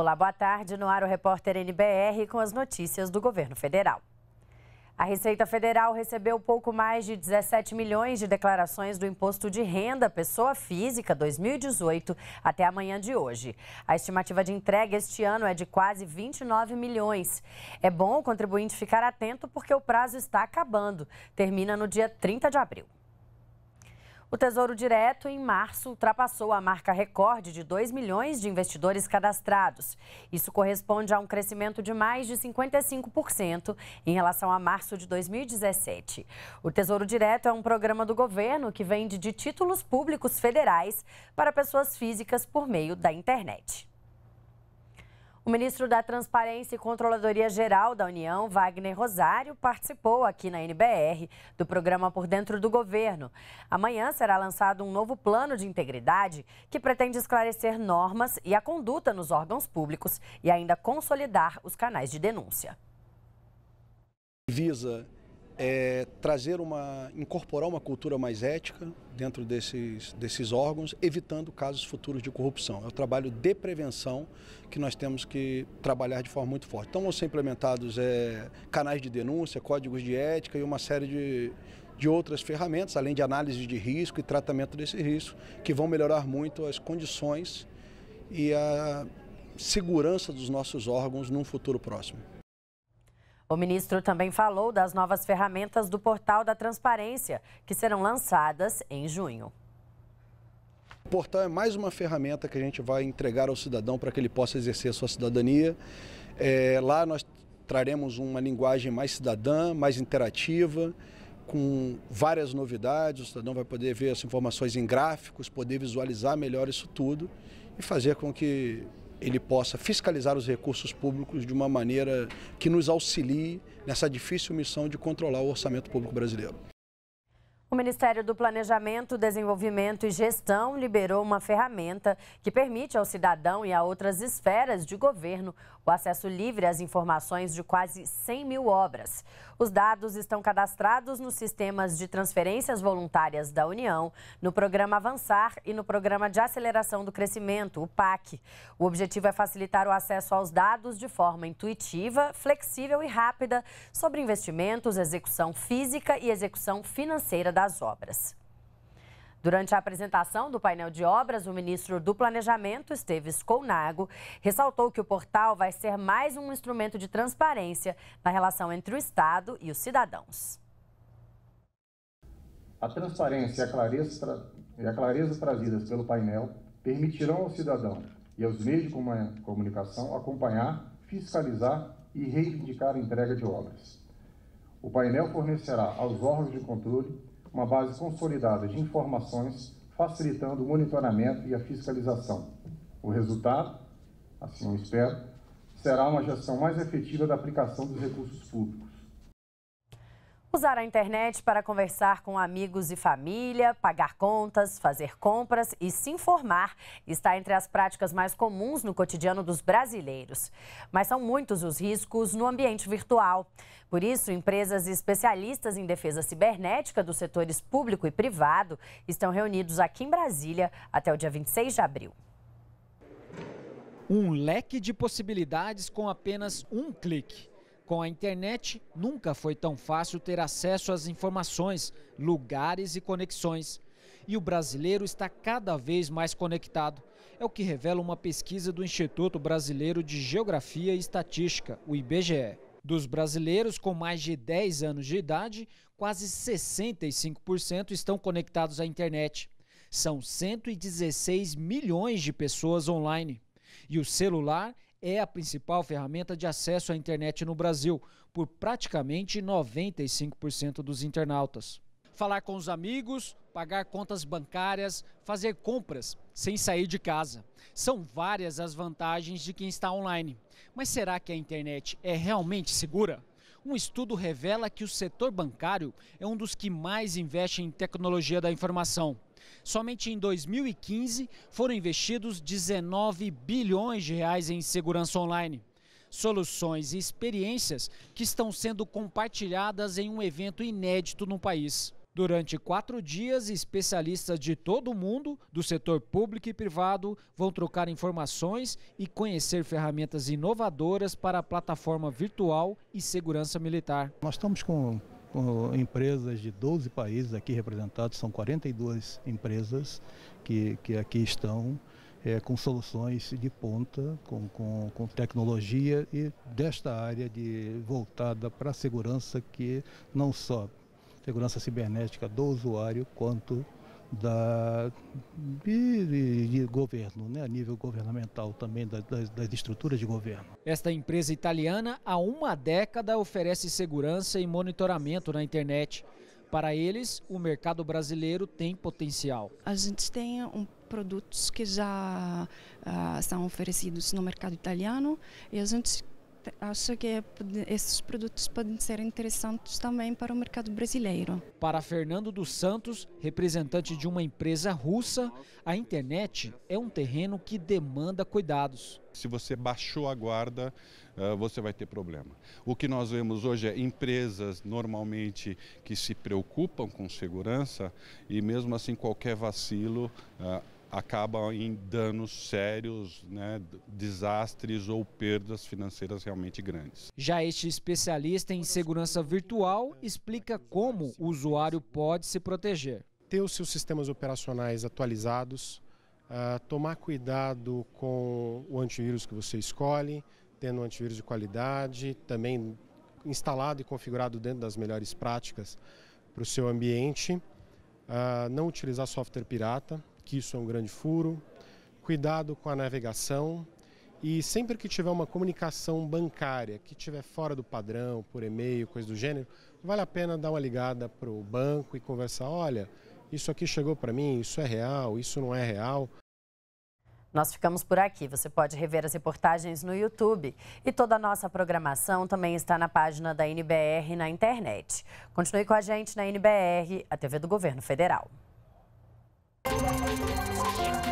Olá, boa tarde. No ar o repórter NBR com as notícias do governo federal. A Receita Federal recebeu pouco mais de 17 milhões de declarações do Imposto de Renda Pessoa Física 2018 até amanhã de hoje. A estimativa de entrega este ano é de quase 29 milhões. É bom o contribuinte ficar atento porque o prazo está acabando. Termina no dia 30 de abril. O Tesouro Direto, em março, ultrapassou a marca recorde de 2 milhões de investidores cadastrados. Isso corresponde a um crescimento de mais de 55% em relação a março de 2017. O Tesouro Direto é um programa do governo que vende de títulos públicos federais para pessoas físicas por meio da internet. O ministro da Transparência e Controladoria Geral da União, Wagner Rosário, participou aqui na NBR do programa Por Dentro do Governo. Amanhã será lançado um novo plano de integridade que pretende esclarecer normas e a conduta nos órgãos públicos e ainda consolidar os canais de denúncia. Visa é, trazer uma. incorporar uma cultura mais ética dentro desses, desses órgãos, evitando casos futuros de corrupção. É o trabalho de prevenção que nós temos que trabalhar de forma muito forte. Então vão ser implementados é, canais de denúncia, códigos de ética e uma série de, de outras ferramentas, além de análise de risco e tratamento desse risco, que vão melhorar muito as condições e a segurança dos nossos órgãos num futuro próximo. O ministro também falou das novas ferramentas do Portal da Transparência, que serão lançadas em junho. O portal é mais uma ferramenta que a gente vai entregar ao cidadão para que ele possa exercer a sua cidadania. É, lá nós traremos uma linguagem mais cidadã, mais interativa, com várias novidades. O cidadão vai poder ver as informações em gráficos, poder visualizar melhor isso tudo e fazer com que ele possa fiscalizar os recursos públicos de uma maneira que nos auxilie nessa difícil missão de controlar o orçamento público brasileiro. O Ministério do Planejamento, Desenvolvimento e Gestão liberou uma ferramenta que permite ao cidadão e a outras esferas de governo o acesso livre às informações de quase 100 mil obras. Os dados estão cadastrados nos sistemas de transferências voluntárias da União, no Programa Avançar e no Programa de Aceleração do Crescimento, o PAC. O objetivo é facilitar o acesso aos dados de forma intuitiva, flexível e rápida sobre investimentos, execução física e execução financeira da das obras. Durante a apresentação do painel de obras, o ministro do Planejamento, Esteves Colnago, ressaltou que o portal vai ser mais um instrumento de transparência na relação entre o Estado e os cidadãos. A transparência e a clareza, e a clareza trazidas pelo painel permitirão ao cidadão e aos meios de comunicação acompanhar, fiscalizar e reivindicar a entrega de obras. O painel fornecerá aos órgãos de controle uma base consolidada de informações, facilitando o monitoramento e a fiscalização. O resultado, assim eu espero, será uma gestão mais efetiva da aplicação dos recursos públicos Usar a internet para conversar com amigos e família, pagar contas, fazer compras e se informar está entre as práticas mais comuns no cotidiano dos brasileiros. Mas são muitos os riscos no ambiente virtual. Por isso, empresas especialistas em defesa cibernética dos setores público e privado estão reunidos aqui em Brasília até o dia 26 de abril. Um leque de possibilidades com apenas um clique. Com a internet, nunca foi tão fácil ter acesso às informações, lugares e conexões. E o brasileiro está cada vez mais conectado. É o que revela uma pesquisa do Instituto Brasileiro de Geografia e Estatística, o IBGE. Dos brasileiros com mais de 10 anos de idade, quase 65% estão conectados à internet. São 116 milhões de pessoas online. E o celular é a principal ferramenta de acesso à internet no Brasil, por praticamente 95% dos internautas. Falar com os amigos, pagar contas bancárias, fazer compras sem sair de casa. São várias as vantagens de quem está online. Mas será que a internet é realmente segura? Um estudo revela que o setor bancário é um dos que mais investe em tecnologia da informação. Somente em 2015 foram investidos 19 bilhões de reais em segurança online. Soluções e experiências que estão sendo compartilhadas em um evento inédito no país. Durante quatro dias, especialistas de todo o mundo, do setor público e privado, vão trocar informações e conhecer ferramentas inovadoras para a plataforma virtual e segurança militar. Nós estamos com com empresas de 12 países aqui representados, são 42 empresas que, que aqui estão. É, com soluções de ponta, com, com, com, tecnologia e desta área de, voltada para a segurança que não só segurança cibernética do usuário, quanto da, de, de, de, governo, né, a nível governamental também, da, das, das estruturas de governo. Esta empresa italiana há uma década oferece segurança e monitoramento na internet. Para eles, o mercado brasileiro tem potencial. A gente tem um, produtos que já uh, são oferecidos no mercado italiano e a gente acho que é esses produtos podem ser interessantes também para o mercado brasileiro. Para Fernando dos Santos, representante de uma empresa russa, a internet é um terreno que demanda cuidados. Se você baixou a guarda, eh, você vai ter problema. O que nós vemos hoje é empresas normalmente que se preocupam com segurança e mesmo assim qualquer vacilo eh, acaba em danos sérios, né, desastres ou perdas financeiras realmente grandes. Já este especialista em segurança virtual explica como o usuário pode se proteger. Ter os seus sistemas operacionais atualizados, uh, tomar cuidado com o antivírus que você escolhe, tendo um antivírus de qualidade, também instalado e configurado dentro das melhores práticas para o seu ambiente. Uh, não utilizar software pirata, que isso é um grande furo, cuidado com a navegação e sempre que tiver uma comunicação bancária que tiver fora do padrão, por e-mail, coisa do gênero, vale a pena dar uma ligada para o banco e conversar, olha, isso aqui chegou para mim, isso é real, isso não é real. Nós ficamos por aqui. Você pode rever as reportagens no YouTube. E toda a nossa programação também está na página da NBR na internet. Continue com a gente na NBR, a TV do Governo Federal. Thank you.